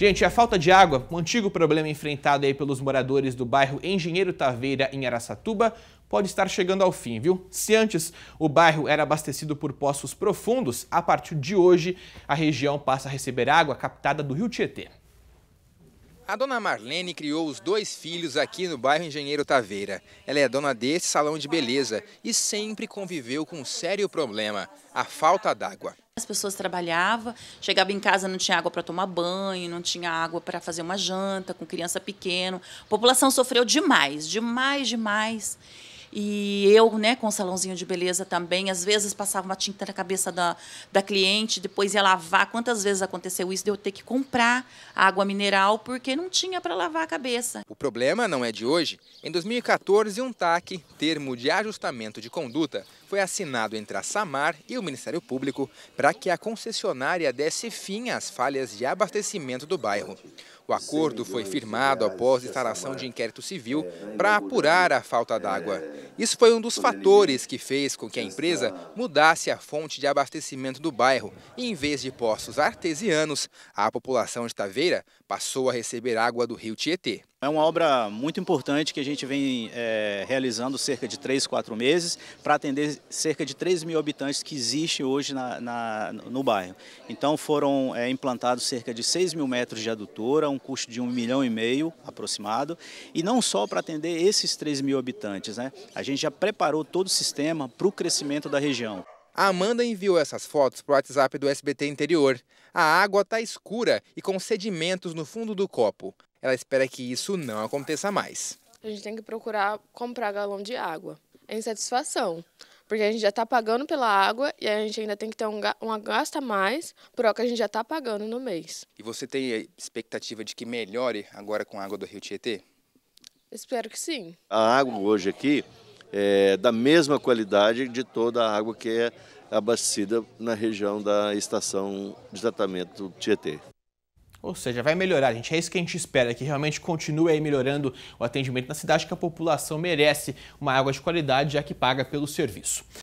Gente, a falta de água, um antigo problema enfrentado aí pelos moradores do bairro Engenheiro Taveira, em Aracatuba, pode estar chegando ao fim, viu? Se antes o bairro era abastecido por poços profundos, a partir de hoje a região passa a receber água captada do rio Tietê. A dona Marlene criou os dois filhos aqui no bairro Engenheiro Taveira. Ela é dona desse salão de beleza e sempre conviveu com um sério problema, a falta d'água. As pessoas trabalhavam, chegava em casa não tinha água para tomar banho, não tinha água para fazer uma janta, com criança pequena. A população sofreu demais, demais, demais. E eu, né, com o salãozinho de beleza também, às vezes passava uma tinta na cabeça da, da cliente, depois ia lavar. Quantas vezes aconteceu isso de eu ter que comprar água mineral porque não tinha para lavar a cabeça? O problema não é de hoje. Em 2014, um TAC, termo de ajustamento de conduta, foi assinado entre a SAMAR e o Ministério Público para que a concessionária desse fim às falhas de abastecimento do bairro. O acordo foi firmado após instalação de inquérito civil para apurar a falta d'água. Isso foi um dos fatores que fez com que a empresa mudasse a fonte de abastecimento do bairro. E, em vez de poços artesianos, a população de Taveira passou a receber água do rio Tietê. É uma obra muito importante que a gente vem é, realizando cerca de 3, 4 meses para atender cerca de 3 mil habitantes que existem hoje na, na, no bairro. Então foram é, implantados cerca de 6 mil metros de adutora, um custo de 1 milhão e meio aproximado. E não só para atender esses 3 mil habitantes, né? a gente já preparou todo o sistema para o crescimento da região. A Amanda enviou essas fotos para o WhatsApp do SBT Interior. A água está escura e com sedimentos no fundo do copo. Ela espera que isso não aconteça mais. A gente tem que procurar comprar galão de água. É insatisfação, porque a gente já está pagando pela água e a gente ainda tem que ter um, uma gasta a mais por o que a gente já está pagando no mês. E você tem a expectativa de que melhore agora com a água do Rio Tietê? Espero que sim. A água hoje aqui é da mesma qualidade de toda a água que é abastecida na região da estação de tratamento Tietê. Ou seja, vai melhorar, gente. É isso que a gente espera, que realmente continue aí melhorando o atendimento na cidade, que a população merece uma água de qualidade, já que paga pelo serviço.